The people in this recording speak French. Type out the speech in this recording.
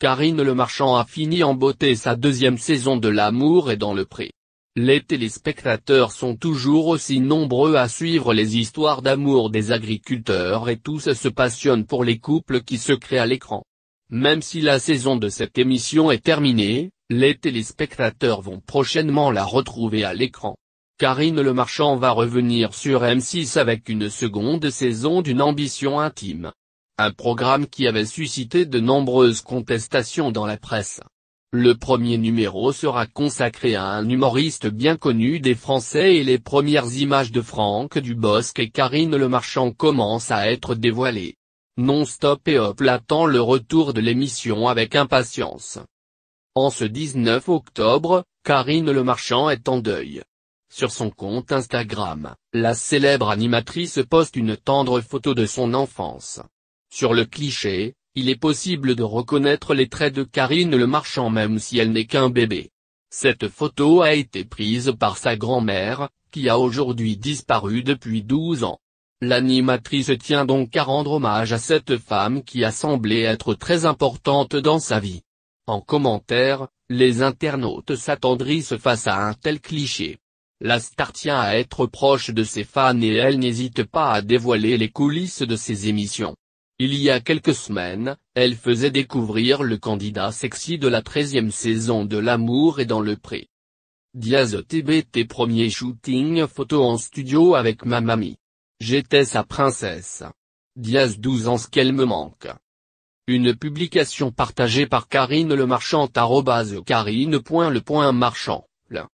Karine Le Marchand a fini en beauté sa deuxième saison de L'amour et dans le pré. Les téléspectateurs sont toujours aussi nombreux à suivre les histoires d'amour des agriculteurs et tous se passionnent pour les couples qui se créent à l'écran. Même si la saison de cette émission est terminée, les téléspectateurs vont prochainement la retrouver à l'écran. Karine Le Marchand va revenir sur M6 avec une seconde saison d'une ambition intime un programme qui avait suscité de nombreuses contestations dans la presse. Le premier numéro sera consacré à un humoriste bien connu des Français et les premières images de Franck Dubosc et Karine Marchand commencent à être dévoilées. Non-stop et Hop l'attend le retour de l'émission avec impatience. En ce 19 octobre, Karine Marchand est en deuil. Sur son compte Instagram, la célèbre animatrice poste une tendre photo de son enfance. Sur le cliché, il est possible de reconnaître les traits de Karine le Marchand même si elle n'est qu'un bébé. Cette photo a été prise par sa grand-mère, qui a aujourd'hui disparu depuis 12 ans. L'animatrice tient donc à rendre hommage à cette femme qui a semblé être très importante dans sa vie. En commentaire, les internautes s'attendrissent face à un tel cliché. La star tient à être proche de ses fans et elle n'hésite pas à dévoiler les coulisses de ses émissions. Il y a quelques semaines, elle faisait découvrir le candidat sexy de la treizième saison de L'amour et dans le pré. Diaz TBT premier shooting photo en studio avec ma mamie. J'étais sa princesse. Diaz 12 ans ce qu'elle me manque. Une publication partagée par Karine Le Marchand